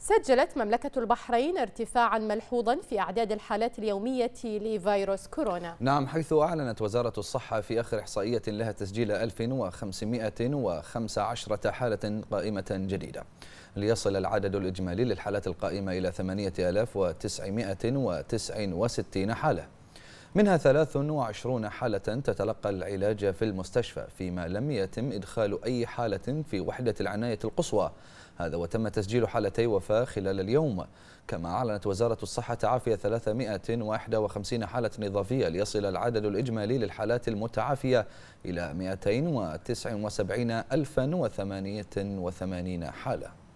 سجلت مملكة البحرين ارتفاعا ملحوظا في أعداد الحالات اليومية لفيروس كورونا نعم حيث أعلنت وزارة الصحة في آخر إحصائية لها تسجيل 1515 حالة قائمة جديدة ليصل العدد الإجمالي للحالات القائمة إلى 8969 حالة منها 23 حالة تتلقى العلاج في المستشفى فيما لم يتم إدخال أي حالة في وحدة العناية القصوى هذا وتم تسجيل حالتي وفاة خلال اليوم كما أعلنت وزارة الصحة عافية 351 حالة إضافية ليصل العدد الإجمالي للحالات المتعافية إلى 279 ألفا وثمانية وثمانين حالة